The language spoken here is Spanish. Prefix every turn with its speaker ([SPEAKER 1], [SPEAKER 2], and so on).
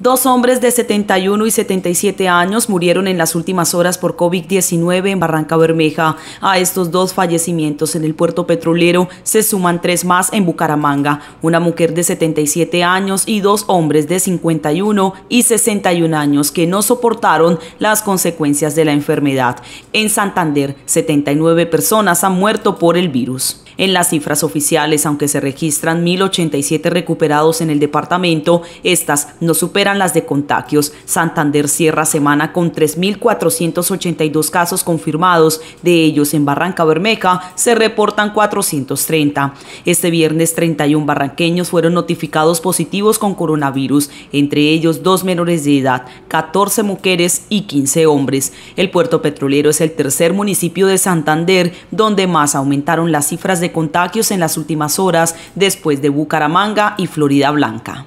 [SPEAKER 1] Dos hombres de 71 y 77 años murieron en las últimas horas por COVID-19 en Barranca Bermeja. A estos dos fallecimientos en el puerto petrolero se suman tres más en Bucaramanga, una mujer de 77 años y dos hombres de 51 y 61 años que no soportaron las consecuencias de la enfermedad. En Santander, 79 personas han muerto por el virus. En las cifras oficiales, aunque se registran 1.087 recuperados en el departamento, estas no superan las de contagios. Santander cierra semana con 3.482 casos confirmados, de ellos en Barranca Bermeja se reportan 430. Este viernes 31 barranqueños fueron notificados positivos con coronavirus, entre ellos dos menores de edad, 14 mujeres y 15 hombres. El puerto petrolero es el tercer municipio de Santander donde más aumentaron las cifras de contagios en las últimas horas después de Bucaramanga y Florida Blanca.